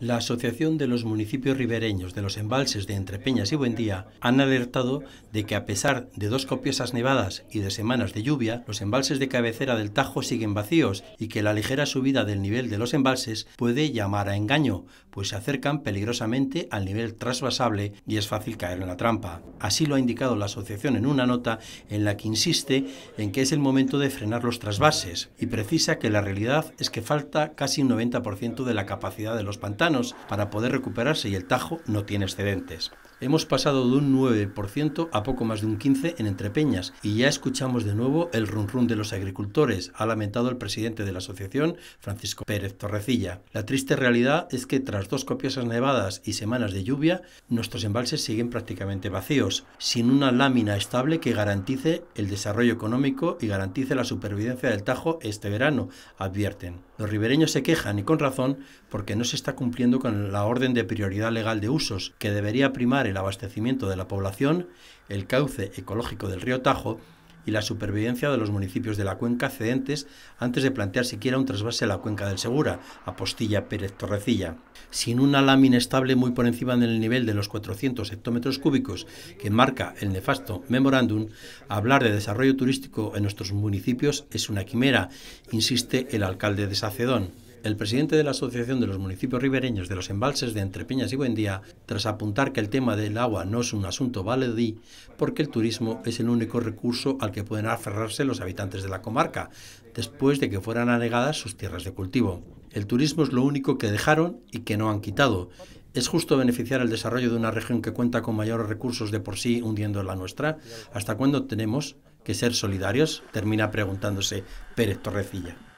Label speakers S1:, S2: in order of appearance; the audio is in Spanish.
S1: La Asociación de los Municipios Ribereños de los Embalses de Entrepeñas y Buendía han alertado de que a pesar de dos copiosas nevadas y de semanas de lluvia, los embalses de cabecera del Tajo siguen vacíos y que la ligera subida del nivel de los embalses puede llamar a engaño, pues se acercan peligrosamente al nivel trasvasable y es fácil caer en la trampa. Así lo ha indicado la asociación en una nota en la que insiste en que es el momento de frenar los trasvases y precisa que la realidad es que falta casi un 90% de la capacidad de los pantanos para poder recuperarse y el Tajo no tiene excedentes. Hemos pasado de un 9% a poco más de un 15% en Entrepeñas y ya escuchamos de nuevo el run de los agricultores, ha lamentado el presidente de la asociación, Francisco Pérez Torrecilla. La triste realidad es que tras dos copiosas nevadas y semanas de lluvia, nuestros embalses siguen prácticamente vacíos, sin una lámina estable que garantice el desarrollo económico y garantice la supervivencia del Tajo este verano, advierten. Los ribereños se quejan y con razón porque no se está cumpliendo con la orden de prioridad legal de usos, que debería primar el abastecimiento de la población, el cauce ecológico del río Tajo y la supervivencia de los municipios de la cuenca cedentes antes de plantear siquiera un trasvase a la cuenca del Segura, a Postilla Pérez Torrecilla. Sin una lámina estable muy por encima del nivel de los 400 hectómetros cúbicos que marca el nefasto memorándum, hablar de desarrollo turístico en nuestros municipios es una quimera, insiste el alcalde de Sacedón. El presidente de la Asociación de los Municipios Ribereños de los Embalses de Entrepeñas y Buendía, tras apuntar que el tema del agua no es un asunto valedí, porque el turismo es el único recurso al que pueden aferrarse los habitantes de la comarca, después de que fueran anegadas sus tierras de cultivo. El turismo es lo único que dejaron y que no han quitado, ¿Es justo beneficiar el desarrollo de una región que cuenta con mayores recursos de por sí hundiendo la nuestra? ¿Hasta cuándo tenemos que ser solidarios? Termina preguntándose Pérez Torrecilla.